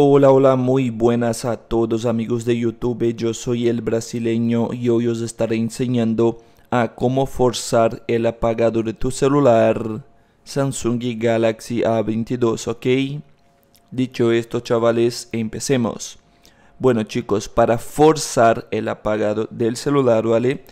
Hola, hola, muy buenas a todos amigos de YouTube, yo soy el brasileño y hoy os estaré enseñando a cómo forzar el apagado de tu celular Samsung Galaxy A22, ok? Dicho esto chavales, empecemos. Bueno chicos, para forzar el apagado del celular, ¿vale?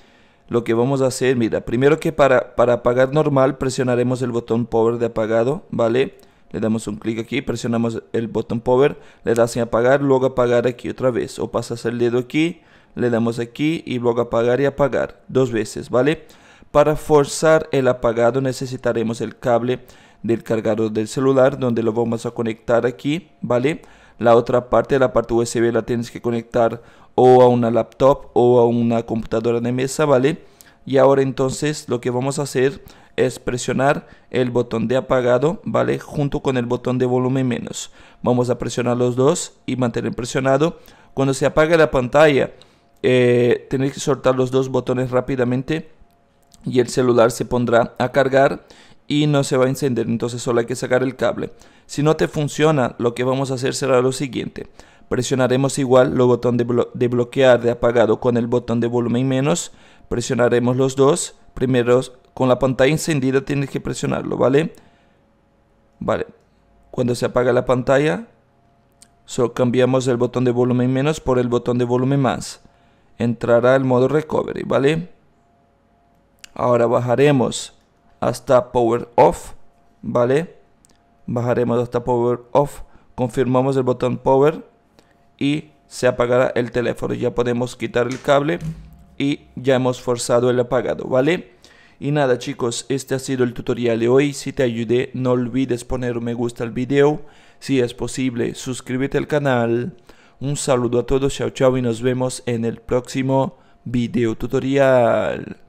Lo que vamos a hacer, mira, primero que para, para apagar normal presionaremos el botón power de apagado, ¿vale? Le damos un clic aquí, presionamos el botón power, le das en apagar, luego apagar aquí otra vez. O pasas el dedo aquí, le damos aquí y luego apagar y apagar dos veces, ¿vale? Para forzar el apagado necesitaremos el cable del cargador del celular donde lo vamos a conectar aquí, ¿vale? La otra parte, la parte USB la tienes que conectar o a una laptop o a una computadora de mesa, ¿vale? Y ahora entonces lo que vamos a hacer es presionar el botón de apagado, ¿vale? Junto con el botón de volumen menos. Vamos a presionar los dos y mantener presionado. Cuando se apague la pantalla, eh, tenéis que soltar los dos botones rápidamente y el celular se pondrá a cargar y no se va a encender, entonces solo hay que sacar el cable. Si no te funciona, lo que vamos a hacer será lo siguiente. Presionaremos igual los botón de bloquear de apagado con el botón de volumen menos, presionaremos los dos primero con la pantalla encendida tienes que presionarlo, ¿vale? Vale. Cuando se apaga la pantalla, solo cambiamos el botón de volumen menos por el botón de volumen más. Entrará el modo recovery, ¿vale? Ahora bajaremos hasta power off, ¿vale? Bajaremos hasta power off, confirmamos el botón power y se apagará el teléfono. Ya podemos quitar el cable y ya hemos forzado el apagado, ¿vale? Y nada chicos, este ha sido el tutorial de hoy, si te ayudé no olvides poner un me gusta al video, si es posible suscríbete al canal, un saludo a todos, chao chao y nos vemos en el próximo video tutorial.